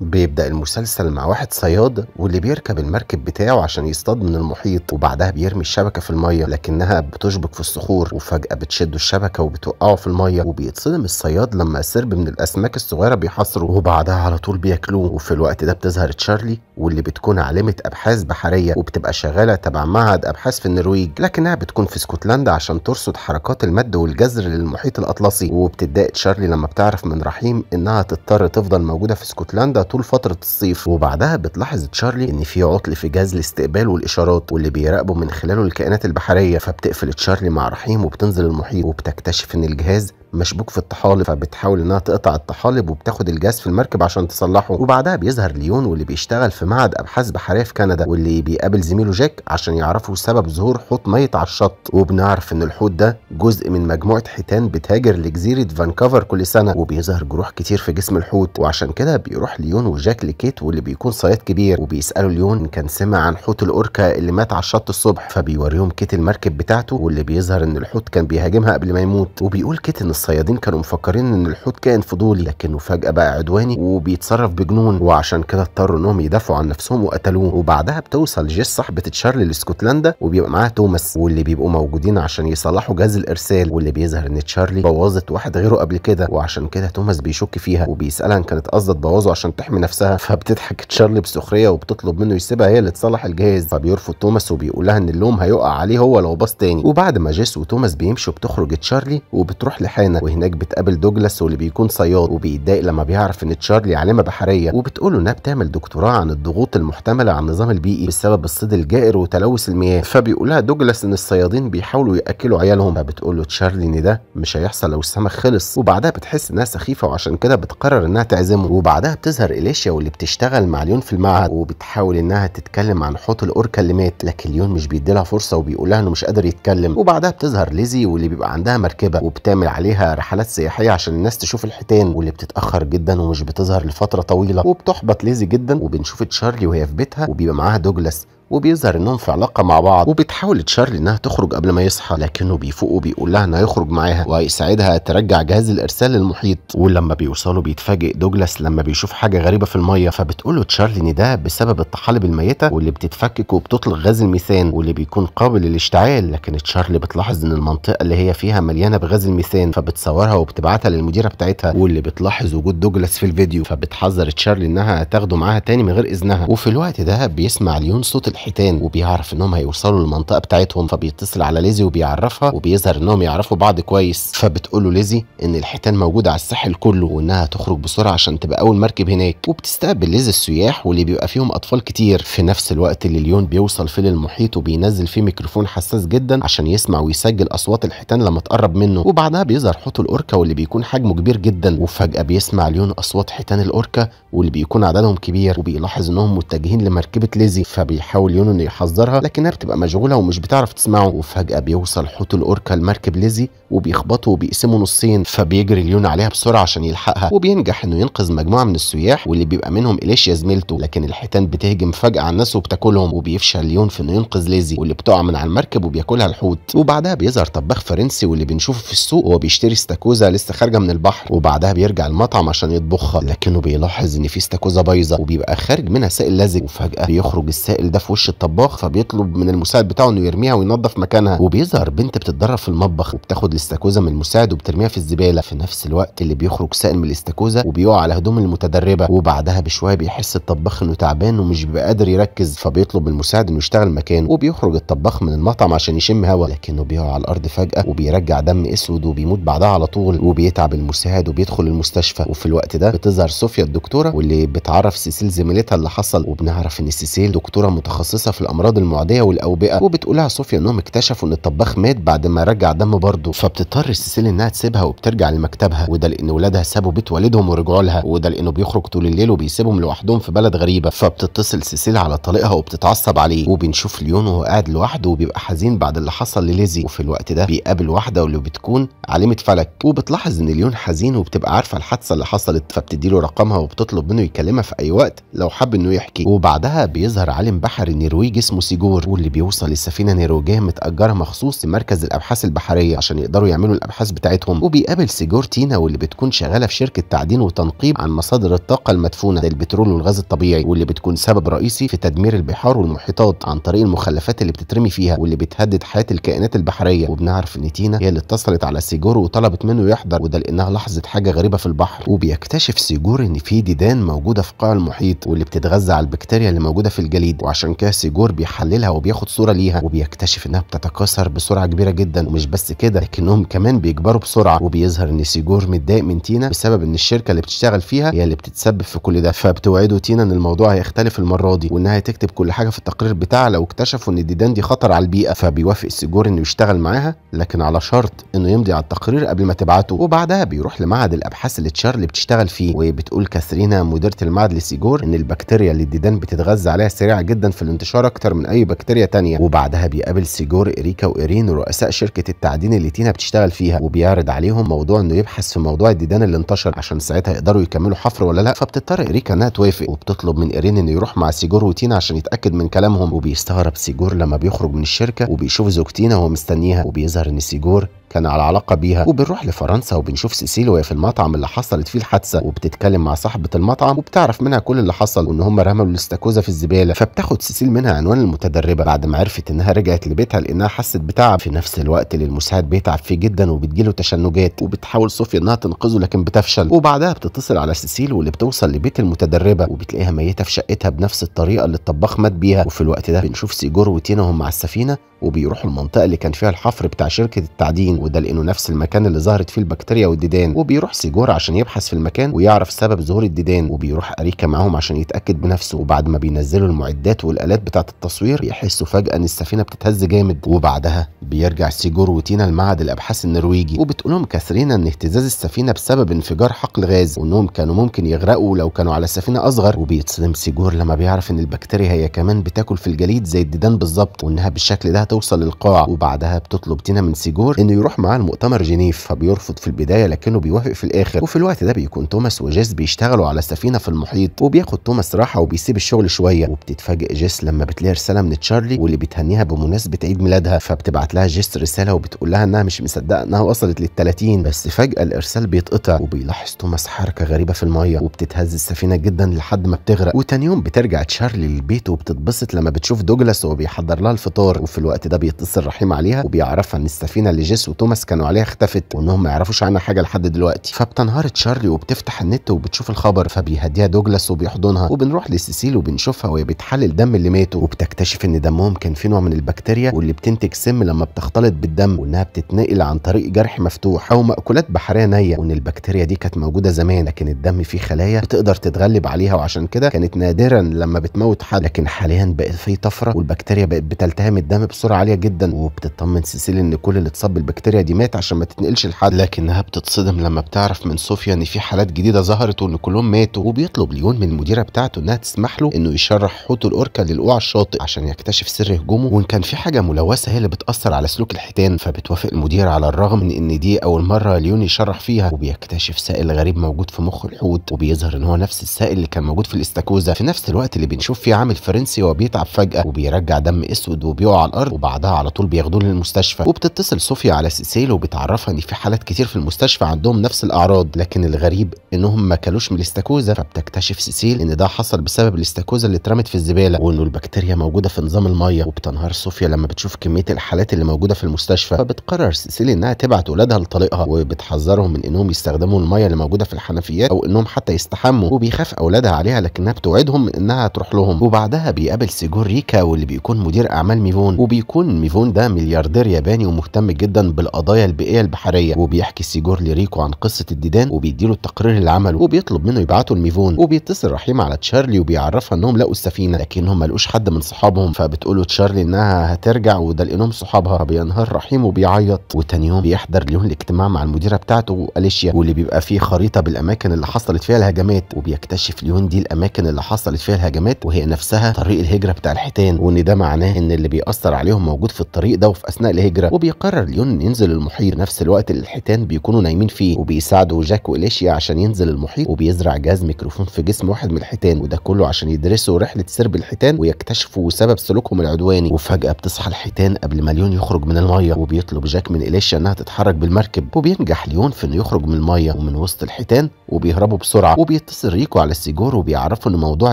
بيبدأ المسلسل مع واحد صياد واللي بيركب المركب بتاعه عشان يصطاد من المحيط وبعدها بيرمي الشبكة في المية لكنها بتشبك في الصخور وفجأة بتشده الشبكة وبتوقعه في المية وبيتصدم الصياد لما سرب من الأسماك الصغيرة بيحاصره وبعدها على طول بياكلوه وفي الوقت ده بتظهر تشارلي واللي بتكون عالمة أبحاث بحرية وبتبقى شغالة تبع معهد أبحاث في النرويج لكنها بتكون في اسكتلندا عشان ترصد حركات المد والجزر للمحيط الأطلسي وبتتضايق تشارلي لما بتعرف من رحيم إنها تضطر تفضل موجودة في اسكتلندا طول فتره الصيف وبعدها بتلاحظ تشارلي ان في عطل في جهاز الاستقبال والاشارات واللي بيراقبه من خلاله الكائنات البحريه فبتقفل تشارلي مع رحيم وبتنزل المحيط وبتكتشف ان الجهاز مشبوك في الطحالب فبتحاول انها تقطع الطحالب وبتاخد الجاز في المركب عشان تصلحه وبعدها بيظهر ليون واللي بيشتغل في معهد ابحاث بحريه في كندا واللي بيقابل زميله جاك عشان يعرفوا سبب ظهور حوت ميت على الشط وبنعرف ان الحوت ده جزء من مجموعه حيتان بتهاجر لجزيره فانكوفر كل سنه وبيظهر جروح كتير في جسم الحوت وعشان كده بيروح ليون وجاك لكيت واللي بيكون صياد كبير وبيسالوا ليون كان سمع عن حوت الاوركا اللي مات على الشط الصبح فبيوريهم كيت المركب بتاعته واللي بيظهر ان الحوت كان بيهاجمها قبل ما يموت وبيقول كيت ان الصيادين كانوا مفكرين ان الحوت كائن فضولي لكنه فجاه بقى عدواني وبيتصرف بجنون وعشان كده اضطروا انهم يدافعوا عن نفسهم وقتلوه وبعدها بتوصل جيس صاحبه تشارلي لاسكتلندا وبيبقى معاها توماس واللي بيبقوا موجودين عشان يصلحوا جهاز الارسال واللي بيظهر ان تشارلي بوظت واحد غيره قبل كده وعشان كده توماس بيشك فيها وبيسالها ان كانت قصده تبوظه عشان تحمي نفسها فبتضحك تشارلي بسخريه وبتطلب منه يسيبها هي اللي تصلح الجهاز فبيرفض توماس وبيقول لها ان اللوم هيقع عليه هو لو باص تاني وبعد ما جيس وتوماس بيمشوا بتخرج تشارلي وبتروح لحان الجنانه وهناك بتقابل دوجلاس واللي بيكون صياد وبيتضايق لما بيعرف ان تشارلي عالمه بحريه وبتقول انها بتعمل دكتوراه عن الضغوط المحتمله على النظام البيئي بسبب الصيد الجائر وتلوث المياه فبيقولها دوجلاس ان الصيادين بيحاولوا ياكلوا عيالهم فبتقول له تشارلي ان ده مش هيحصل لو السمك خلص وبعدها بتحس انها سخيفه وعشان كده بتقرر انها تعزمه وبعدها بتظهر اليشيا واللي بتشتغل مع ليون في المعهد وبتحاول انها تتكلم عن حوت الاوركا اللي مات لكن ليون مش بيديلها فرصه وبيقول لها انه مش قادر يتكلم وبعدها بتظهر ليزي واللي بيبقى عندها مركبه وبتعمل عليها فيها رحلات سياحيه عشان الناس تشوف الحيتان واللي بتتاخر جدا ومش بتظهر لفتره طويله وبتحبط ليزي جدا وبنشوف تشارلي وهي في بيتها وبيبقى معاها دوجلاس وبيظهر انهم في علاقه مع بعض وبتحاول تشارلي انها تخرج قبل ما يصحى لكنه بيفوق وبيقول لها انه هيخرج معاها وهيساعدها ترجع جهاز الارسال للمحيط ولما بيوصلوا بيتفاجئ دوجلاس لما بيشوف حاجه غريبه في الميه فبتقول له تشارلي ان ده بسبب الطحالب الميته واللي بتتفكك وبتطلق غاز الميثان واللي بيكون قابل للاشتعال لكن تشارلي بتلاحظ ان المنطقه اللي هي فيها مليانه بغاز الميثان فبتصورها وبتبعتها للمديره بتاعتها واللي بتلاحظ وجود دوجلاس في الفيديو فبتحذر تشارلي انها تاخده معاها تاني من غير اذنها وفي الوقت ده بيسمع ليون صوت الحيتان وبيعرف انهم هيوصلوا للمنطقه بتاعتهم فبيتصل على ليزي وبيعرفها وبيظهر انهم يعرفوا بعض كويس فبتقول له ليزي ان الحيتان موجوده على الساحل كله وانها هتخرج بسرعه عشان تبقى اول مركب هناك وبتستقبل ليزي السياح واللي بيبقى فيهم اطفال كتير في نفس الوقت اللي ليون بيوصل فيه للمحيط وبينزل فيه ميكروفون حساس جدا عشان يسمع ويسجل اصوات الحيتان لما تقرب منه وبعدها بيظهر حوت الاوركا واللي بيكون حجمه كبير جدا وفجاه بيسمع ليون اصوات حيتان الاوركا واللي بيكون عددهم كبير وبيلاحظ انهم متجهين لمركبه ليزي فبيحاول نابليون انه يحذرها لكنها بتبقى مشغوله ومش بتعرف تسمعه وفجاه بيوصل حوت الاوركا لمركب ليزي وبيخبطه وبيقسمه نصين فبيجري ليون عليها بسرعه عشان يلحقها وبينجح انه ينقذ مجموعه من السياح واللي بيبقى منهم اليشيا زميلته لكن الحيتان بتهجم فجاه على الناس وبتاكلهم وبيفشل ليون في انه ينقذ ليزي واللي بتقع من على المركب وبياكلها الحوت وبعدها بيظهر طباخ فرنسي واللي بنشوفه في السوق وهو بيشتري استاكوزا لسه خارجه من البحر وبعدها بيرجع المطعم عشان يطبخها لكنه بيلاحظ ان في استاكوزا بايظه وبيبقى خارج منها سائل لزج وفجاه بيخرج السائل ده في بيخش الطباخ فبيطلب من المساعد بتاعه انه يرميها وينظف مكانها وبيظهر بنت بتتدرب في المطبخ وبتاخد الاستاكوزا من المساعد وبترميها في الزباله في نفس الوقت اللي بيخرج سائل من الاستاكوزا وبيقع على هدوم المتدربه وبعدها بشويه بيحس الطباخ انه تعبان ومش بيبقى قادر يركز فبيطلب من المساعد انه يشتغل مكانه وبيخرج الطباخ من المطعم عشان يشم هوا لكنه بيقع على الارض فجاه وبيرجع دم اسود وبيموت بعدها على طول وبيتعب المساعد وبيدخل المستشفى وفي الوقت ده بتظهر صوفيا الدكتوره واللي بتعرف سيسيل زميلتها اللي حصل وبنعرف ان سيسيل دكتوره متخصصه متخصصه في الامراض المعديه والاوبئه وبتقولها صوفيا انهم اكتشفوا ان الطباخ مات بعد ما رجع دم برضه فبتضطر سيسيل انها تسيبها وبترجع لمكتبها وده لان ولادها سابوا بيت والدهم ورجعوا لها وده لانه بيخرج طول الليل وبيسيبهم لوحدهم في بلد غريبه فبتتصل سيسيل على طليقها وبتتعصب عليه وبنشوف ليون وهو قاعد لوحده وبيبقى حزين بعد اللي حصل لليزي وفي الوقت ده بيقابل واحده واللي بتكون علامه فلك وبتلاحظ ان ليون حزين وبتبقى عارفه الحادثه اللي حصلت فبتديله رقمها وبتطلب منه يكلمها في اي وقت لو حب انه يحكي وبعدها بيظهر عالم بحر النرويجي اسمه سيجور واللي بيوصل السفينه نرويجيه متاجره مخصوص لمركز الابحاث البحريه عشان يقدروا يعملوا الابحاث بتاعتهم وبيقابل سيجور تينا واللي بتكون شغاله في شركه تعدين وتنقيب عن مصادر الطاقه المدفونه زي البترول والغاز الطبيعي واللي بتكون سبب رئيسي في تدمير البحار والمحيطات عن طريق المخلفات اللي بتترمي فيها واللي بتهدد حياه الكائنات البحريه وبنعرف ان تينا هي اللي اتصلت على سيجور وطلبت منه يحضر وده لانها لاحظت حاجه غريبه في البحر وبيكتشف سيجور ان في ديدان موجوده في قاع المحيط واللي بتتغذى على البكتيريا اللي موجوده في الجليد وعشان الذكاء السيجور بيحللها وبياخد صوره ليها وبيكتشف انها بتتكاثر بسرعه كبيره جدا ومش بس كده لكنهم كمان بيكبروا بسرعه وبيظهر ان سيجور متضايق من تينا بسبب ان الشركه اللي بتشتغل فيها هي اللي بتتسبب في كل ده فبتوعده تينا ان الموضوع هيختلف المره دي وانها تكتب كل حاجه في التقرير بتاعها لو اكتشفوا ان الديدان دي خطر على البيئه فبيوافق سيجور انه يشتغل معاها لكن على شرط انه يمضي على التقرير قبل ما تبعته وبعدها بيروح لمعهد الابحاث اللي تشارلي بتشتغل فيه وبتقول كاثرينا مديره المعهد لسيجور ان البكتيريا اللي الديدان بتتغذى عليها سريعه جدا في الانتشار اكتر من اي بكتيريا تانية وبعدها بيقابل سيجور اريكا وايرين رؤساء شركه التعدين اللي تينا بتشتغل فيها وبيعرض عليهم موضوع انه يبحث في موضوع الديدان اللي انتشر عشان ساعتها يقدروا يكملوا حفر ولا لا فبتضطر اريكا انها توافق وبتطلب من ايرين انه يروح مع سيجور وتينا عشان يتاكد من كلامهم وبيستغرب سيجور لما بيخرج من الشركه وبيشوف زوجتينا وهو مستنيها وبيظهر ان سيجور كان على علاقه بيها وبنروح لفرنسا وبنشوف سيسيل وهي في المطعم اللي حصلت فيه الحادثه وبتتكلم مع صاحبه المطعم وبتعرف منها كل اللي حصل وان هم رموا الاستاكوزا في الزباله فبتاخد سيسيل منها عنوان المتدربه بعد ما عرفت انها رجعت لبيتها لانها حست بتعب في نفس الوقت اللي المساعد بيتعب فيه جدا وبتجيله تشنجات وبتحاول صوفيا انها تنقذه لكن بتفشل وبعدها بتتصل على سيسيل واللي بتوصل لبيت المتدربه وبتلاقيها ميته في شقتها بنفس الطريقه اللي الطباخ مات بيها وفي الوقت ده بنشوف سيجور وتينا هم على السفينه وبيروحوا المنطقه اللي كان فيها الحفر بتاع شركه التعدين وده لانه نفس المكان اللي ظهرت فيه البكتيريا والديدان وبيروح سيجور عشان يبحث في المكان ويعرف سبب ظهور الديدان وبيروح اريكا معاهم عشان يتاكد بنفسه وبعد ما بينزلوا المعدات والالات بتاعه التصوير بيحسوا فجاه ان السفينه بتتهز جامد وبعدها بيرجع سيجور وتينا لمعهد الابحاث النرويجي وبتقول لهم كاثرين ان اهتزاز السفينه بسبب انفجار حقل غاز وانهم كانوا ممكن يغرقوا لو كانوا على سفينه اصغر وبيتصدم سيجور لما بيعرف ان البكتيريا هي كمان بتاكل في الجليد زي الديدان بالظبط وانها بالشكل ده هتوصل للقاع وبعدها بتطلب تينا من سيجور انه يروح بيروح معاه المؤتمر جنيف فبيرفض في البدايه لكنه بيوافق في الاخر وفي الوقت ده بيكون توماس وجيس بيشتغلوا على سفينه في المحيط وبياخد توماس راحه وبيسيب الشغل شويه وبتتفاجئ جيس لما بتلاقي رساله من تشارلي واللي بتهنيها بمناسبه عيد ميلادها فبتبعت لها جيس رساله وبتقول لها انها مش مصدقه انها وصلت لل 30 بس فجاه الارسال بيتقطع وبيلاحظ توماس حركه غريبه في الميه وبتتهز السفينه جدا لحد ما بتغرق وتاني يوم بترجع تشارلي للبيت وبتتبسط لما بتشوف دوجلاس وهو بيحضر لها الفطار وفي الوقت ده بيتصل رحيم عليها وبيعرفها ان السفينه اللي جيس توماس كانوا عليها اختفت وانهم ما يعرفوش عنها حاجه لحد دلوقتي فبتنهار تشارلي وبتفتح النت وبتشوف الخبر فبيهديها دوجلاس وبيحضنها وبنروح لسيسيل وبنشوفها وهي بتحلل دم اللي ماتوا وبتكتشف ان دمهم كان فيه نوع من البكتيريا واللي بتنتج سم لما بتختلط بالدم وانها بتتنقل عن طريق جرح مفتوح او مأكولات بحريه نيه وان البكتيريا دي كانت موجوده زمان لكن الدم فيه خلايا بتقدر تتغلب عليها وعشان كده كانت نادرا لما بتموت حد لكن حاليا بقت في طفره والبكتيريا بقت بتلتهم الدم بسرعه عاليه جدا وبتطمن سيسيل ان كل اللي اتصاب بالبكتيريا البكتيريا دي مات عشان ما تتنقلش لحد لكنها بتتصدم لما بتعرف من صوفيا ان في حالات جديده ظهرت وان كلهم ماتوا وبيطلب ليون من المديره بتاعته انها تسمح له انه يشرح حوت الاوركا للقوع الشاطئ عشان يكتشف سر هجومه وان كان في حاجه ملوثه هي اللي بتاثر على سلوك الحيتان فبتوافق المديره على الرغم من ان دي اول مره ليون يشرح فيها وبيكتشف سائل غريب موجود في مخ الحوت وبيظهر ان هو نفس السائل اللي كان موجود في الاستاكوزا في نفس الوقت اللي بنشوف فيه عامل فرنسي وهو بيتعب فجاه وبيرجع دم اسود وبيقع على الارض وبعدها على طول بياخدوه للمستشفى وبتتصل صوفيا على الأساسية وبتعرفها إن في حالات كتير في المستشفى عندهم نفس الأعراض لكن الغريب إنهم ما كلوش من الاستاكوزا فبتكتشف سيسيل إن ده حصل بسبب الاستاكوزا اللي اترمت في الزبالة وإنه البكتيريا موجودة في نظام المية وبتنهار صوفيا لما بتشوف كمية الحالات اللي موجودة في المستشفى فبتقرر سيسيل إنها تبعت اولادها لطليقها وبتحذرهم من إنهم يستخدموا المية اللي موجودة في الحنفيات أو إنهم حتى يستحموا وبيخاف أولادها عليها لكنها بتوعدهم إنها تروح لهم وبعدها بيقابل سيجور ريكا واللي بيكون مدير أعمال ميفون وبيكون ميفون ده ملياردير ياباني ومهتم جدا بالقضايا البيئيه البحريه وبيحكي السيجور لريكو عن قصه الديدان وبيديله التقرير اللي عمله وبيطلب منه يبعته لميفون وبيتصل رحيم على تشارلي وبيعرفها انهم لقوا السفينه لكنهم ما لقوش حد من صحابهم فبتقوله تشارلي انها هترجع وده لقينهم صحابها فبينهار رحيم وبيعيط وتاني يوم بيحضر ليون الاجتماع مع المديره بتاعته اليشيا واللي بيبقى فيه خريطه بالاماكن اللي حصلت فيها الهجمات وبيكتشف ليون دي الاماكن اللي حصلت فيها الهجمات وهي نفسها طريق الهجره بتاع الحيتان وان ده معناه ان اللي بيأثر عليهم موجود في الطريق ده وفي اثناء الهجره وبيقرر ليون بينزل المحيط نفس الوقت اللي الحيتان بيكونوا نايمين فيه وبيساعدوا جاك واليشيا عشان ينزل المحيط وبيزرع جهاز ميكروفون في جسم واحد من الحيتان وده كله عشان يدرسوا رحله سرب الحيتان ويكتشفوا سبب سلوكهم العدواني وفجاه بتصحى الحيتان قبل ما ليون يخرج من الميه وبيطلب جاك من اليشيا انها تتحرك بالمركب وبينجح ليون في انه يخرج من الميه ومن وسط الحيتان وبيهربوا بسرعه وبيتصل ريكو على السيجور وبيعرفوا ان موضوع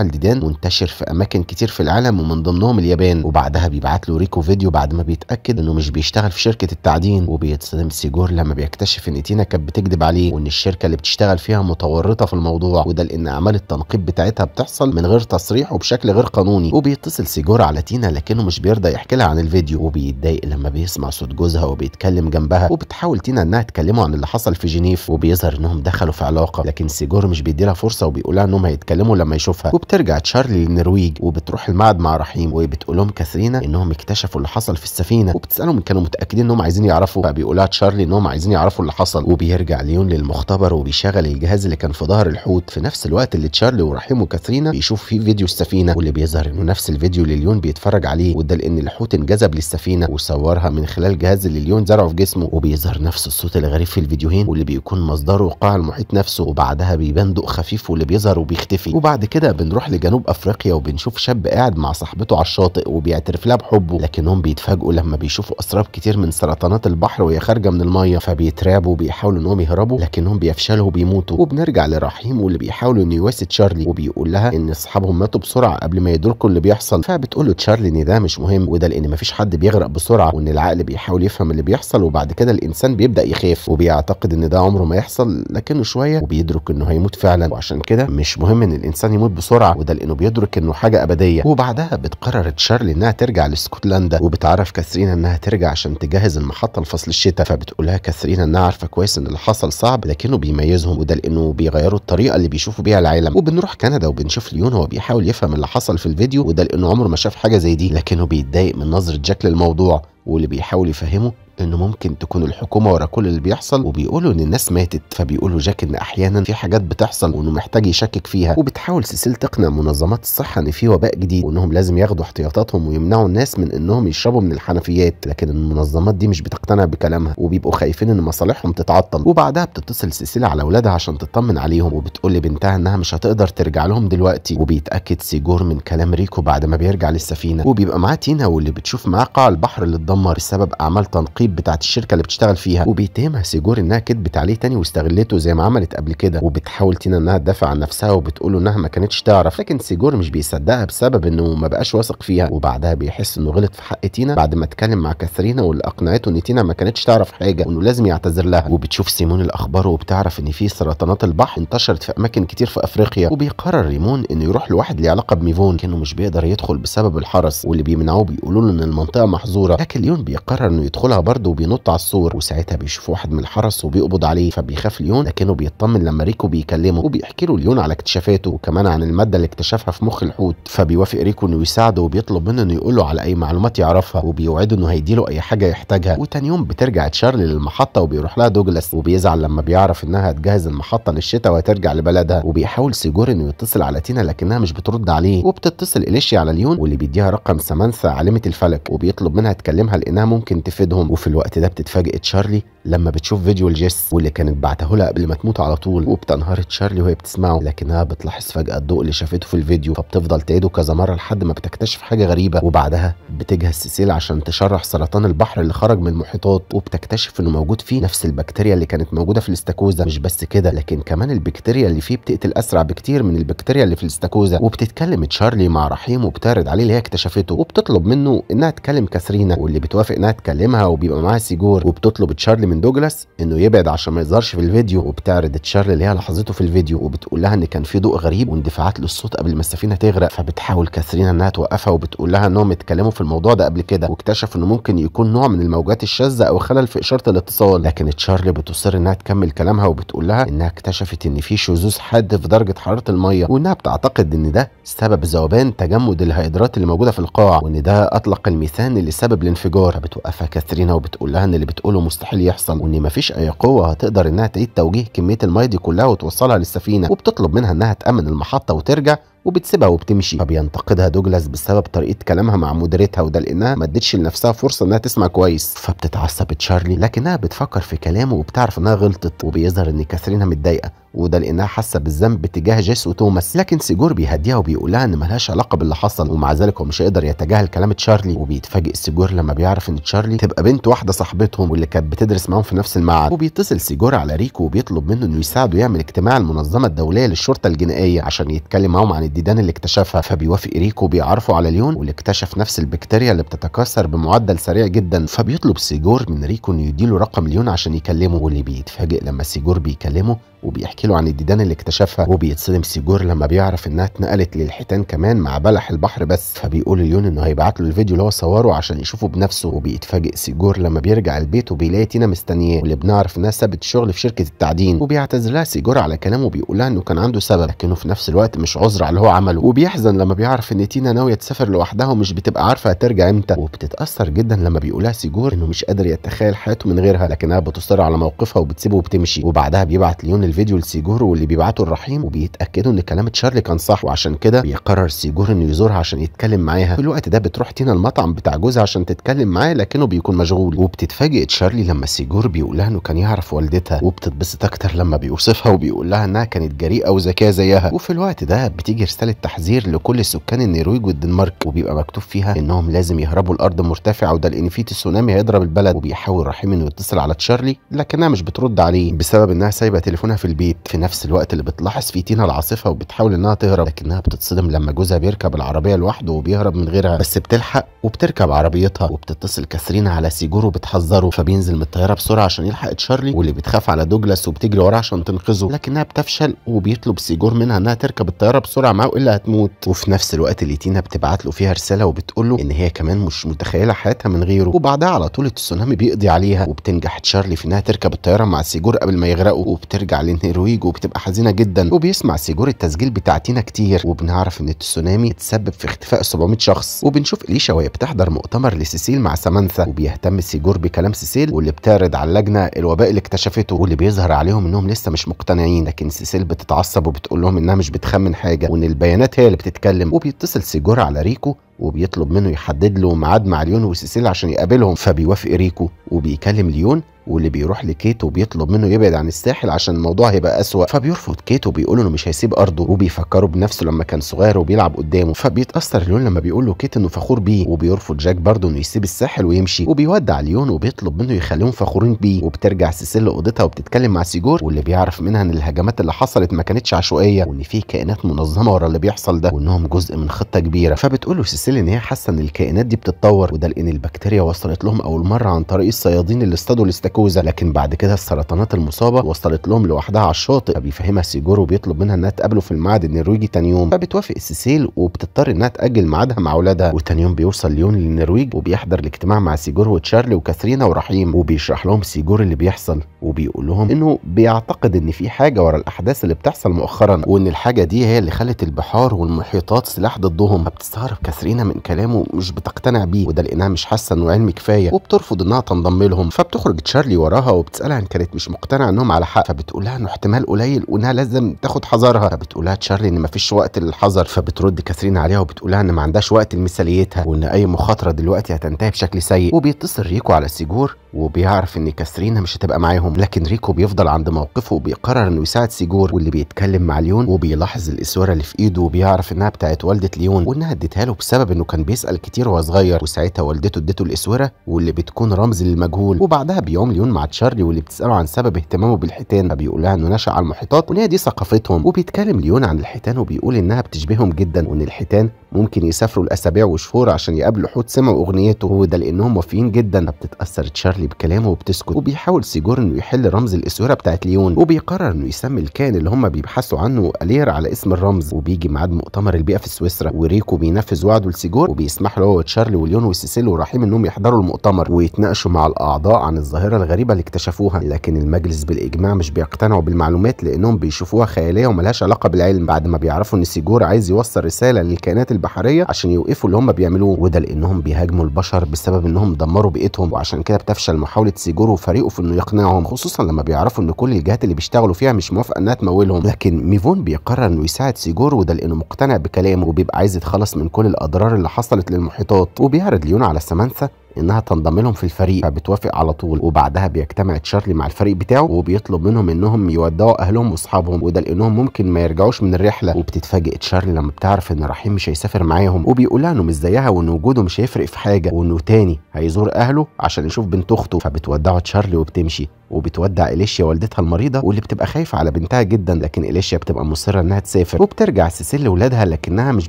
الديدان منتشر في اماكن كتير في العالم ومن ضمنهم اليابان وبعدها بيبعت له ريكو فيديو بعد ما بيتاكد انه مش بيشتغل في شركه التعدين وبيتصدم سيجور لما بيكتشف ان تينا كانت بتكذب عليه وان الشركه اللي بتشتغل فيها متورطه في الموضوع وده لان اعمال التنقيب بتاعتها بتحصل من غير تصريح وبشكل غير قانوني وبيتصل سيجور على تينا لكنه مش بيرضى يحكي لها عن الفيديو وبيتضايق لما بيسمع صوت جوزها وبيتكلم جنبها وبتحاول تينا انها تكلمه عن اللي حصل في جنيف وبيظهر انهم دخلوا في علاقه لكن سيجور مش بيديلها فرصه وبيقولها انهم هيتكلموا لما يشوفها وبترجع تشارلي للنرويج وبتروح المعد مع رحيم وبتقول لهم كاثرينا انهم اكتشفوا اللي حصل في السفينه وبتسالهم كانوا متاكدين انهم عايزين يعرفوا يعرفوا بيقولها تشارلي انهم عايزين يعرفوا اللي حصل وبيرجع ليون للمختبر وبيشغل الجهاز اللي كان في ظهر الحوت في نفس الوقت اللي تشارلي ورحيم وكاترينا بيشوف فيه فيديو السفينه واللي بيظهر انه نفس الفيديو اللي ليون بيتفرج عليه وده لان الحوت انجذب للسفينه وصورها من خلال جهاز اللي ليون زرعه في جسمه وبيظهر نفس الصوت الغريب في الفيديوهين واللي بيكون مصدره قاع المحيط نفسه وبعدها بيبان ضوء خفيف واللي بيظهر وبيختفي وبعد كده بنروح لجنوب افريقيا وبنشوف شاب قاعد مع صاحبته على الشاطئ وبيعترف لها بحبه لكنهم بيتفاجئوا لما بيشوفوا اسراب كتير من سرطانات البحر البحر وهي خارجه من الميه فبيترعبوا وبيحاولوا انهم يهربوا لكنهم بيفشلوا وبيموتوا وبنرجع لرحيم واللي بيحاول انه يواسي تشارلي وبيقول لها ان اصحابهم ماتوا بسرعه قبل ما يدركوا اللي بيحصل فبتقول له تشارلي ان ده مش مهم وده لان مفيش حد بيغرق بسرعه وان العقل بيحاول يفهم اللي بيحصل وبعد كده الانسان بيبدا يخاف وبيعتقد ان ده عمره ما يحصل لكنه شويه وبيدرك انه هيموت فعلا وعشان كده مش مهم ان الانسان يموت بسرعه وده لانه بيدرك انه حاجه ابديه وبعدها بتقرر تشارلي انها ترجع لاسكتلندا وبتعرف كاترينا انها ترجع عشان تجهز المحطه الفصليه قصص للشتاء فبتقولها كاثرين انها عارفه كويس ان اللي حصل صعب لكنه بيميزهم وده لانه بيغيروا الطريقه اللي بيشوفوا بيها العالم وبنروح كندا وبنشوف ليون هو بيحاول يفهم اللي حصل في الفيديو وده لانه عمره ما شاف حاجه زي دي لكنه بيتضايق من نظره جاك للموضوع واللي بيحاول يفهمه انه ممكن تكون الحكومه ورا كل اللي بيحصل وبيقولوا ان الناس ماتت فبيقولوا جاك ان احيانا في حاجات بتحصل وانه محتاج يشكك فيها وبتحاول سيسيل تقنع منظمات الصحه ان في وباء جديد وانهم لازم ياخدوا احتياطاتهم ويمنعوا الناس من انهم يشربوا من الحنفيات لكن المنظمات دي مش بتقتنع بكلامها وبيبقوا خايفين ان مصالحهم تتعطل وبعدها بتتصل سيسيل على اولادها عشان تطمن عليهم وبتقول لبنتها انها مش هتقدر ترجع لهم دلوقتي وبيتاكد سيجور من كلام ريكو بعد ما بيرجع للسفينه وبيبقى معاه تينا واللي بتشوف معاه قاع البحر اللي اتدمر بسبب اعمال تنقيب التعليب بتاعت الشركه اللي بتشتغل فيها وبيتهمها سيجور انها كدبت عليه تاني واستغلته زي ما عملت قبل كده وبتحاول تينا انها تدافع عن نفسها وبتقول انها ما كانتش تعرف لكن سيجور مش بيصدقها بسبب انه ما بقاش واثق فيها وبعدها بيحس انه غلط في حق تينا بعد ما اتكلم مع كاثرينا واللي اقنعته ان تينا ما كانتش تعرف حاجه وانه لازم يعتذر لها وبتشوف سيمون الاخبار وبتعرف ان في سرطانات البحر انتشرت في اماكن كتير في افريقيا وبيقرر ريمون انه يروح لواحد ليه علاقه بميفون كانه مش بيقدر يدخل بسبب الحرس واللي بيمنعوه بيقولوا له ان المنطقه محظوره لكن ليون بيقرر انه يدخلها برضه الارض وبينط على السور وساعتها بيشوف واحد من الحرس وبيقبض عليه فبيخاف ليون لكنه بيطمن لما ريكو بيكلمه وبيحكي له ليون على اكتشافاته وكمان عن الماده اللي اكتشفها في مخ الحوت فبيوافق ريكو انه يساعده وبيطلب منه انه يقول له على اي معلومات يعرفها وبيوعده انه هيديله اي حاجه يحتاجها وتاني يوم بترجع تشارلي للمحطه وبيروح لها دوجلاس وبيزعل لما بيعرف انها هتجهز المحطه للشتاء وهترجع لبلدها وبيحاول سيجور انه يتصل على تينا لكنها مش بترد عليه وبتتصل اليشيا على ليون واللي بيديها رقم سمانثا عالمه الفلك وبيطلب منها تكلمها لانها ممكن تفيدهم وفي الوقت ده بتتفاجئ تشارلي لما بتشوف فيديو الجيس واللي كانت بعته لها قبل ما تموت على طول وبتنهار تشارلي وهي بتسمعه لكنها بتلاحظ فجأة الضوء اللي شافته في الفيديو فبتفضل تعيده كذا مرة لحد ما بتكتشف حاجة غريبة وبعدها بتجهز سيسيل عشان تشرح سرطان البحر اللي خرج من المحيطات وبتكتشف انه موجود فيه نفس البكتيريا اللي كانت موجودة في الاستاكوزا مش بس كده لكن كمان البكتيريا اللي فيه بتقتل اسرع بكتير من البكتيريا اللي في الاستاكوزا وبتتكلم تشارلي مع رحيم وبتعرض عليه اللي هي اكتشفته وبتطلب منه انها تكلم كاثرينا واللي بتوافق انها تكلمها وبي بيبقى معاها سيجور وبتطلب تشارلي من دوجلاس انه يبعد عشان ما يظهرش في الفيديو وبتعرض تشارلي اللي هي لحظته في الفيديو وبتقول لها ان كان في ضوء غريب واندفاعات للصوت قبل ما السفينه تغرق فبتحاول كاثرينا انها توقفها وبتقول لها انهم اتكلموا في الموضوع ده قبل كده واكتشفوا انه ممكن يكون نوع من الموجات الشاذه او خلل في اشاره الاتصال لكن تشارلي بتصر انها تكمل كلامها وبتقول لها انها اكتشفت ان في شذوذ حاد في درجه حراره الميه وانها بتعتقد ان ده سبب ذوبان تجمد الهيدرات اللي موجوده في القاع وان ده اطلق الميثان اللي سبب الانفجار فبتوقفها كاثرين وبتقول لها ان اللي بتقوله مستحيل يحصل وان مفيش اي قوه هتقدر انها تعيد توجيه كميه الميه دي كلها وتوصلها للسفينه وبتطلب منها انها تامن المحطه وترجع وبتسيبها وبتمشي فبينتقدها دوجلاس بسبب طريقه كلامها مع مديرتها وده لانها ما ادتش لنفسها فرصه انها تسمع كويس فبتتعصب تشارلي لكنها بتفكر في كلامه وبتعرف انها غلطت وبيظهر ان كاثرين متضايقه وده لانها حاسه بالذنب تجاه جيس وتوماس لكن سيجور بيهديها وبيقول لها ان ملهاش علاقه باللي حصل ومع ذلك هو مش هيقدر يتجاهل كلام تشارلي وبيتفاجئ سيجور لما بيعرف ان تشارلي تبقى بنت واحده صاحبتهم واللي كانت بتدرس معاهم في نفس المعهد وبيتصل سيجور على ريكو وبيطلب منه انه يساعده يعمل اجتماع المنظمه الدوليه للشرطه الجنائيه عشان يتكلم معاهم عن الديدان اللي اكتشفها فبيوافق ريكو وبيعرفه على ليون واللي اكتشف نفس البكتيريا اللي بتتكاثر بمعدل سريع جدا فبيطلب سيجور من ريكو انه يديله رقم ليون عشان يكلمه واللي بيتفاجئ لما سيجور بيكلمه وبيحكي له عن الديدان اللي اكتشفها وبيتصدم سيجور لما بيعرف انها اتنقلت للحيتان كمان مع بلح البحر بس فبيقول ليون انه هيبعت له الفيديو اللي هو صوره عشان يشوفه بنفسه وبيتفاجئ سيجور لما بيرجع البيت وبيلاقي تينا مستنياه واللي بنعرف انها سابت الشغل في شركه التعدين وبيعتذر لها سيجور على كلامه وبيقول لها انه كان عنده سبب لكنه في نفس الوقت مش عذر على اللي هو عمله وبيحزن لما بيعرف ان تينا ناويه تسافر لوحدها ومش بتبقى عارفه هترجع امتى وبتتاثر جدا لما بيقول لها سيجور انه مش قادر يتخيل حياته من غيرها لكنها بتصر على موقفها وبتسيبه وبتمشي وبعدها بيبعت ليون الفيديو لسيجور واللي بيبعته الرحيم وبيتاكدوا ان كلام تشارلي كان صح وعشان كده بيقرر سيجور انه يزورها عشان يتكلم معاها في الوقت ده بتروح تينا المطعم بتاع جوزها عشان تتكلم معاه لكنه بيكون مشغول وبتتفاجئ تشارلي لما سيجور بيقولها انه كان يعرف والدتها وبتتبسط اكتر لما بيوصفها وبيقول لها انها كانت جريئه وذكيه زيها وفي الوقت ده بتيجي رساله تحذير لكل سكان النرويج والدنمارك وبيبقى مكتوب فيها انهم لازم يهربوا الارض مرتفعه وده لان في تسونامي هيضرب البلد وبيحاول رحيم انه يتصل على تشارلي لكنها مش بترد عليه بسبب انها سايبه تليفونها في البيت في نفس الوقت اللي بتلاحظ فيه تينا العاصفه وبتحاول انها تهرب لكنها بتتصدم لما جوزها بيركب العربيه لوحده وبيهرب من غيرها بس بتلحق وبتركب عربيتها وبتتصل كاثرين على سيجور وبتحذره فبينزل من الطياره بسرعه عشان يلحق تشارلي واللي بتخاف على دوجلاس وبتجري وراه عشان تنقذه لكنها بتفشل وبيطلب سيجور منها انها تركب الطياره بسرعه معاه والا هتموت وفي نفس الوقت اللي تينا بتبعت له فيها رساله وبتقول له ان هي كمان مش متخيله حياتها من غيره وبعدها على طول التسونامي بيقضي عليها وبتنجح تشارلي في انها تركب الطياره مع سيجور قبل ما يغرقوا وبترجع النرويج وبتبقى حزينه جدا وبيسمع سيجور التسجيل بتاعتنا كتير وبنعرف ان التسونامي اتسبب في اختفاء 700 شخص وبنشوف اليشا وهي بتحضر مؤتمر لسيسيل مع سامانثا وبيهتم سيجور بكلام سيسيل واللي بتعرض على اللجنه الوباء اللي اكتشفته واللي بيظهر عليهم انهم لسه مش مقتنعين لكن سيسيل بتتعصب وبتقول لهم انها مش بتخمن حاجه وان البيانات هي اللي بتتكلم وبيتصل سيجور على ريكو وبيطلب منه يحدد له ميعاد مع ليون وسيسيل عشان يقابلهم فبيوافق ريكو وبيكلم ليون واللي بيروح لكيتو بيطلب منه يبعد عن الساحل عشان الموضوع هيبقى أسوأ فبيرفض كيتو بيقول انه مش هيسيب ارضه وبيفكره بنفسه لما كان صغير وبيلعب قدامه فبيتاثر ليون لما بيقول له كيت انه فخور بيه وبيرفض جاك برضه انه يسيب الساحل ويمشي وبيودع ليون وبيطلب منه يخليهم فخورين بيه وبترجع سيسيل لاوضتها وبتتكلم مع سيجور واللي بيعرف منها ان الهجمات اللي حصلت ما كانتش عشوائيه وان في كائنات منظمه ورا اللي بيحصل ده وانهم جزء من خطه كبيره فبتقول له تمثلي ان هي حاسه ان الكائنات دي بتتطور وده لان البكتيريا وصلت لهم اول مره عن طريق الصيادين اللي اصطادوا الاستاكوزا لكن بعد كده السرطانات المصابه وصلت لهم لوحدها على الشاطئ فبيفهمها سيجورو وبيطلب منها انها تقابله في الميعاد النرويجي تاني يوم فبتوافق سيسيل وبتضطر انها تاجل ميعادها مع اولادها وتاني يوم بيوصل ليون للنرويج وبيحضر الاجتماع مع سيجور وتشارلي وكاثرينا ورحيم وبيشرح لهم سيجور اللي بيحصل وبيقول لهم انه بيعتقد ان في حاجه ورا الاحداث اللي بتحصل مؤخرا وان الحاجه دي هي اللي خلت البحار والمحيطات سلاح ضدهم فبتستغرب كاثرينا باينه من كلامه مش بتقتنع بيه وده لانها مش حاسه انه علم كفايه وبترفض انها تنضم لهم فبتخرج تشارلي وراها وبتسالها ان كانت مش مقتنعه انهم على حق فبتقول لها انه احتمال قليل وانها لازم تاخد حذرها فبتقول لها تشارلي ان مفيش وقت للحذر فبترد كاثرين عليها وبتقول لها ان ما عندهاش وقت لمثاليتها وان اي مخاطره دلوقتي هتنتهي بشكل سيء وبيتصل ريكو على سيجور وبيعرف ان كاسترينا مش هتبقى معاهم لكن ريكو بيفضل عند موقفه وبيقرر انه يساعد سيجور واللي بيتكلم مع ليون وبيلاحظ الاسوره اللي في ايده وبيعرف انها بتاعت والده ليون وانها اديتها له بسبب انه كان بيسال كتير وهو صغير وساعتها والدته اديته الاسوره واللي بتكون رمز للمجهول وبعدها بيوم ليون مع تشارلي واللي بتساله عن سبب اهتمامه بالحيتان فبيقول لها انه نشا على المحيطات وان هي دي ثقافتهم وبيتكلم ليون عن الحيتان وبيقول انها بتشبههم جدا وان الحيتان ممكن يسافروا لاسابيع وشهور عشان يقابلوا حوت سما واغنيته وده لانهم وافيين جدا بتتاثر تشارلي بكلامه وبتسكت وبيحاول سيجور انه يحل رمز الاسوره بتاعت ليون وبيقرر انه يسمي الكائن اللي هم بيبحثوا عنه الير على اسم الرمز وبيجي ميعاد مؤتمر البيئه في سويسرا وريكو بينفذ وعده لسيجور وبيسمح له هو تشارلي وليون وسيسيل ورحيم انهم يحضروا المؤتمر ويتناقشوا مع الاعضاء عن الظاهره الغريبه اللي اكتشفوها لكن المجلس بالاجماع مش بيقتنعوا بالمعلومات لانهم بيشوفوها خياليه وملهاش علاقه بالعلم بعد ما بيعرفوا ان سيجور عايز يوصل رساله للكائنات البحريه عشان يوقفوا اللي هم بيعملوه وده لانهم بيهاجموا البشر بسبب انهم دمروا بيئتهم وعشان كده بتفشل محاوله سيجورو وفريقه في انه يقنعهم خصوصا لما بيعرفوا ان كل الجهات اللي بيشتغلوا فيها مش موافقه انها تمولهم لكن ميفون بيقرر انه يساعد سيجورو وده لانه مقتنع بكلامه وبيبقى عايز يتخلص من كل الاضرار اللي حصلت للمحيطات وبيعرض ليون على سامانثا انها تنضم لهم في الفريق فبتوافق على طول وبعدها بيجتمع تشارلي مع الفريق بتاعه وبيطلب منهم انهم يودعوا اهلهم واصحابهم وده لانهم ممكن ما يرجعوش من الرحله وبتتفاجئ تشارلي لما بتعرف ان رحيم مش هيسافر معاهم وبيقولها انه مش زيها وان وجوده مش هيفرق في حاجه وانه تاني هيزور اهله عشان يشوف بنت اخته فبتودعه تشارلي وبتمشي وبتودع إليشيا والدتها المريضة واللي بتبقى خايفة على بنتها جدا لكن إليشيا بتبقى مصرة إنها تسافر وبترجع سيسيل لولادها لكنها مش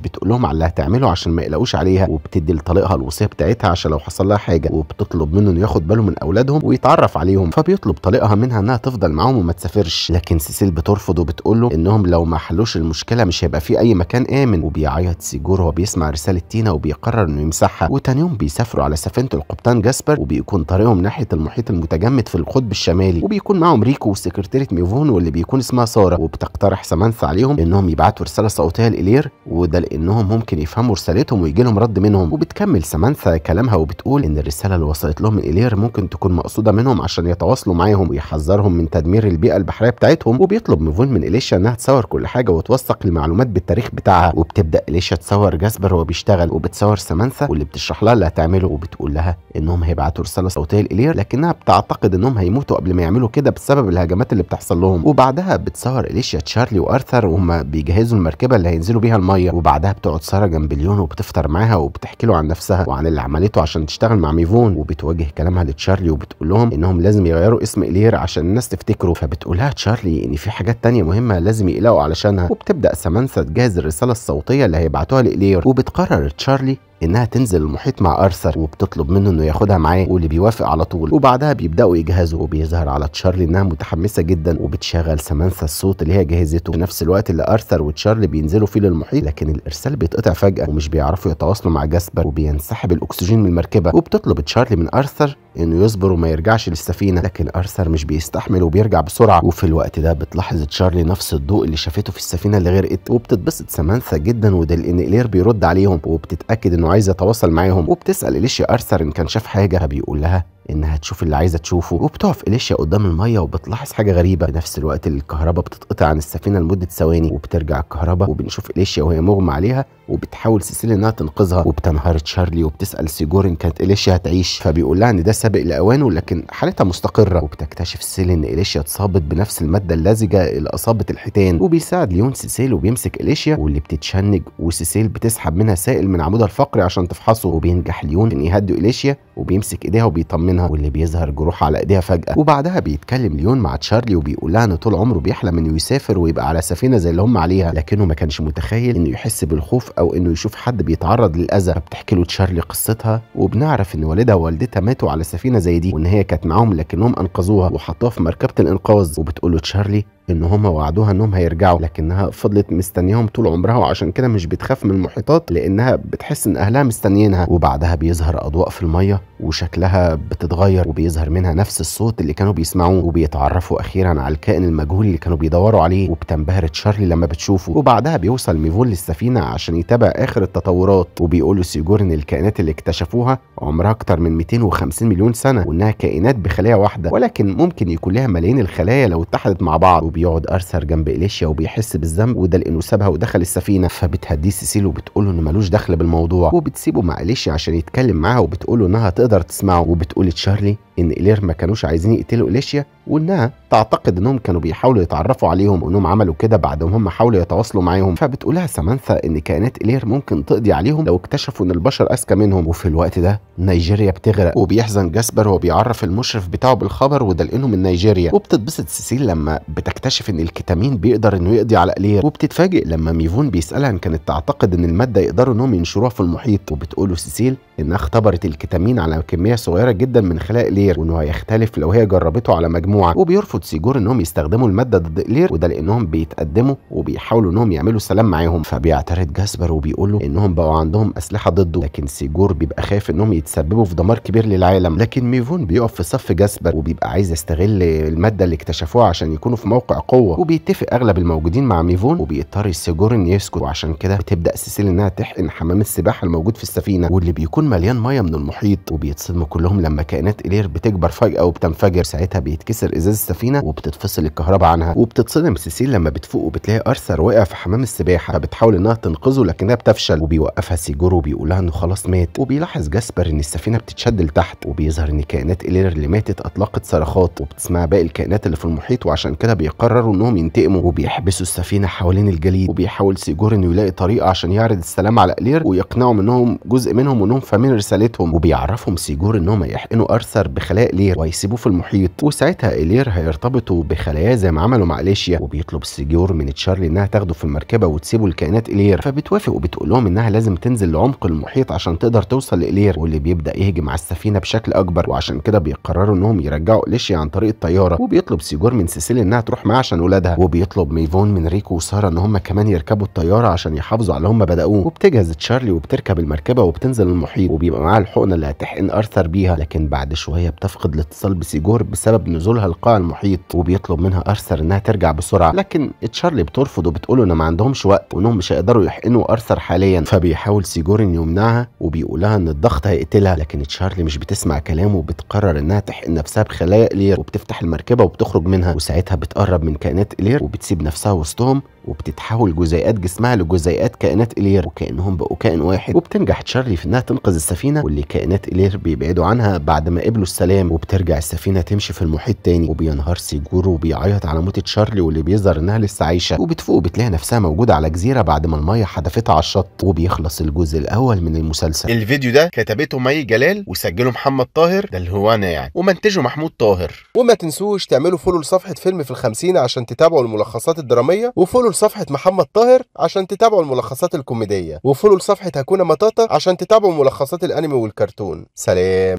بتقولهم على اللي هتعمله عشان ما يقلقوش عليها وبتدي لطليقها الوصية بتاعتها عشان لو حصل لها حاجة وبتطلب منه ياخد باله من أولادهم ويتعرف عليهم فبيطلب طليقها منها إنها تفضل معاهم وما تسافرش لكن سيسيل بترفض وبتقول له إنهم لو ما حلوش المشكلة مش هيبقى في أي مكان آمن وبيعيط سيجور وهو بيسمع رسالة تينا وبيقرر إنه يمسحها وتاني يوم بيسافروا على سفينة القبطان جاسبر وبيكون طريقهم ناحية المحيط المتجمد في القطب الشمالي الشمالي وبيكون معاهم ريكو وسكرتيرة ميفون واللي بيكون اسمها ساره وبتقترح سمانثا عليهم انهم يبعتوا رساله صوتيه لإلير وده لانهم ممكن يفهموا رسالتهم ويجي لهم رد منهم وبتكمل سمانثا كلامها وبتقول ان الرساله اللي وصلت لهم من إلير ممكن تكون مقصوده منهم عشان يتواصلوا معاهم ويحذرهم من تدمير البيئه البحريه بتاعتهم وبيطلب ميفون من إليشا انها تصور كل حاجه وتوثق المعلومات بالتاريخ بتاعها وبتبدا إليشا تصور جاسبر وهو بيشتغل وبتصور سمانثا واللي بتشرح لها اللي هتعمله وبتقول لها انهم هيبعتوا رساله صوتيه لإلير لكنها بتعتقد انهم هيموتوا قبل ما يعملوا كده بسبب الهجمات اللي بتحصل لهم وبعدها بتصور اليشيا تشارلي وارثر وهم بيجهزوا المركبه اللي هينزلوا بيها الميه وبعدها بتقعد ساره جنب ليون وبتفطر معاها وبتحكي له عن نفسها وعن اللي عملته عشان تشتغل مع ميفون وبتوجه كلامها لتشارلي وبتقول لهم انهم لازم يغيروا اسم الير عشان الناس تفتكره فبتقول لها تشارلي ان في حاجات تانية مهمه لازم يقلقوا علشانها وبتبدا سامانثا تجهز الرساله الصوتيه اللي هيبعتوها لالير وبتقرر تشارلي انها تنزل المحيط مع ارثر وبتطلب منه انه ياخدها معاه واللي بيوافق على طول وبعدها بيبداوا يجهزوا وبيظهر على تشارلي انها متحمسه جدا وبتشغل سمانثا الصوت اللي هي جهزته في نفس الوقت اللي ارثر وتشارلي بينزلوا فيه للمحيط لكن الارسال بيتقطع فجاه ومش بيعرفوا يتواصلوا مع جاسبر وبينسحب الاكسجين من المركبه وبتطلب تشارلي من ارثر انه يصبر وما يرجعش للسفينه لكن ارثر مش بيستحمل وبيرجع بسرعه وفي الوقت ده بتلاحظ تشارلي نفس الضوء اللي شافته في السفينه اللي غرقت وبتتبسط سمانثا جدا وده لان بيرد عليهم وبتتاكد انه عايز يتواصل معاهم وبتسال اليشيا ارثر ان كان شاف حاجه بيقول لها انها تشوف اللي عايزه تشوفه وبتقف اليشيا قدام الميه وبتلاحظ حاجه غريبه في نفس الوقت الكهرباء بتتقطع عن السفينه لمده ثواني وبترجع الكهرباء وبنشوف اليشيا وهي مغمى عليها وبتحاول سيسيلي انها تنقذها وبتنهار تشارلي وبتسال سيجورن كانت اليشيا هتعيش فبيقول لها ان ده سابق لاوانه لكن حالتها مستقره وبتكتشف سيسيلي ان اليشيا اتصابت بنفس الماده اللزجه اللي اصابت الحيتان وبيساعد ليون سيسيل وبيمسك اليشيا واللي بتتشنج وسيسيل بتسحب منها سائل من عمودها الفقري عشان تفحصه وبينجح ليون ان يهدئ اليشيا وبيمسك ايديها وبيطمنها واللي بيظهر جروح على ايديها فجاه وبعدها بيتكلم ليون مع تشارلي وبيقول لها ان طول عمره بيحلم انه يسافر ويبقى على سفينه زي اللي هم عليها لكنه ما كانش متخيل انه يحس بالخوف او انه يشوف حد بيتعرض للاذى بتحكي له تشارلي قصتها وبنعرف ان والدها ووالدتها ماتوا على سفينه زي دي وان هي كانت معاهم لكنهم انقذوها وحطوها في مركبه الانقاذ وبتقول له تشارلي ان هم وعدوها انهم هيرجعوا لكنها فضلت مستنياهم طول عمرها وعشان كده مش بتخاف من المحيطات لانها بتحس ان اهلها مستنيينها وبعدها بيظهر اضواء في الميه وشكلها بتتغير وبيظهر منها نفس الصوت اللي كانوا بيسمعوه وبيتعرفوا اخيرا على الكائن المجهول اللي كانوا بيدوروا عليه وبتنبهر تشارلي لما بتشوفه وبعدها بيوصل ميفول للسفينه عشان يتابع اخر التطورات وبيقولوا ان الكائنات اللي اكتشفوها عمرها اكتر من 250 مليون سنه وانها كائنات بخلايا واحده ولكن ممكن يكون لها ملايين الخلايا لو اتحدت مع بعض وبي بيقعد ارثر جنب اليشيا وبيحس بالذنب وده لانه سابها ودخل السفينه فبتهديه سيسيل وبتقول له انه ملوش دخل بالموضوع وبتسيبه مع اليشيا عشان يتكلم معاها وبتقول له انها تقدر تسمعه وبتقول لتشارلي ان الير ما كانوش عايزين يقتلوا اليشيا وانها تعتقد انهم كانوا بيحاولوا يتعرفوا عليهم وانهم عملوا كده بعد ما هم حاولوا يتواصلوا معاهم فبتقولها سامانثا ان كائنات الير ممكن تقضي عليهم لو اكتشفوا ان البشر اذكى منهم وفي الوقت ده نيجيريا بتغرق وبيحزن جاسبر وهو بيعرف المشرف بتاعه بالخبر وده لانه من نيجيريا وبتتبسط سيسيل لما بتكتشف ان الكتامين بيقدر انه يقضي على الير وبتتفاجئ لما ميفون بيسالها ان كانت تعتقد ان الماده يقدروا انهم ينشروها في المحيط وبتقوله سيسيل انها اختبرت الكتامين على كميه صغيره جدا من خلايا الير وانه هيختلف لو هي جربته على مجموعه وبيرفض سيجور انهم يستخدموا الماده ضد الير وده لانهم بيتقدموا وبيحاولوا انهم يعملوا سلام معاهم فبيعترض جاسبر وبيقول له انهم بقوا عندهم اسلحه ضده لكن سيجور بيبقى خايف انهم يتسببوا في دمار كبير للعالم لكن ميفون بيقف في صف جاسبر وبيبقى عايز يستغل الماده اللي اكتشفوها عشان يكونوا في موقع قوه وبيتفق اغلب الموجودين مع ميفون وبيضطر سيجور ان يسكت وعشان كده بتبدا سيسيل انها تحقن حمام السباحه الموجود في السفينه واللي بيكون مليان ميه من المحيط وبيتصدموا كلهم لما كائنات الير بتكبر فجاه وبتنفجر ساعتها بيتكسر بتكسر ازاز السفينه وبتتفصل الكهرباء عنها وبتتصدم سيسيل لما بتفوق وبتلاقي ارثر وقع في حمام السباحه فبتحاول انها تنقذه لكنها بتفشل وبيوقفها سيجورو وبيقول لها انه خلاص مات وبيلاحظ جاسبر ان السفينه بتتشد لتحت وبيظهر ان كائنات الير اللي ماتت اطلقت صرخات وبتسمع باقي الكائنات اللي في المحيط وعشان كده بيقرروا انهم ينتقموا وبيحبسوا السفينه حوالين الجليد وبيحاول سيجور انه يلاقي طريقه عشان يعرض السلام على الير ويقنعهم انهم جزء منهم وانهم فاهمين رسالتهم وبيعرفهم سيجور انهم يحقنوا ارثر بخلاء لير وهيسيبوه في المحيط وساعتها إلير هيرتبطوا بخلاياه زي ما عملوا مع أليشيا وبيطلب سيجور من تشارلي إنها تاخده في المركبة وتسيبه لكائنات إلير فبتوافق وبتقول لهم إنها لازم تنزل لعمق المحيط عشان تقدر توصل لإلير واللي بيبدأ يهجم على السفينة بشكل أكبر وعشان كده بيقرروا إنهم يرجعوا إليشيا عن طريق الطيارة وبيطلب سيجور من سيسيلي إنها تروح معاه عشان ولادها وبيطلب ميفون من ريكو وسارة إن هم كمان يركبوا الطيارة عشان يحافظوا على اللي هم بدأوه وبتجهز تشارلي وبتركب المركبة وبتنزل المحيط وبيبقى معاها الحقنة اللي هتحقن أرثر بيها لكن بعد شوية بتفقد الاتصال بسيجور بسبب نزولها لها القاع المحيط وبيطلب منها ارثر انها ترجع بسرعه لكن تشارلي بترفض وبتقول انه ما عندهمش وقت وانهم مش هيقدروا يحقنوا ارثر حاليا فبيحاول سيجورن يمنعها وبيقولها ان الضغط هيقتلها لكن تشارلي مش بتسمع كلامه وبتقرر انها تحقن نفسها بخلايا الير وبتفتح المركبه وبتخرج منها وساعتها بتقرب من كائنات الير وبتسيب نفسها وسطهم وبتتحول جزيئات جسمها لجزيئات كائنات إلير وكأنهم بقوا كائن واحد وبتنجح تشارلي في إنها تنقذ السفينة واللي كائنات إلير بيبعدوا عنها بعد ما قبلوا السلام وبترجع السفينة تمشي في المحيط تاني وبينهار سيجور وبيعيط على موت تشارلي واللي بيظهر إنها لسه عايشة وبتفوق وبتلاقي نفسها موجودة على جزيرة بعد ما المية حدفتها على الشط وبيخلص الجزء الأول من المسلسل الفيديو ده كتبته مي جلال وسجله محمد طاهر ده الهوانة يعني ومنتجه محمود طاهر وما تنسوش تعملوا فولو لصفحة فيلم في الخمسين عشان تتابعوا الملخصات الدرامية وفولو فولو لصفحة محمد طاهر عشان تتابعوا الملخصات الكوميدية وفولو لصفحة هكونا مطاطا عشان تتابعوا ملخصات الأنمي والكرتون سلام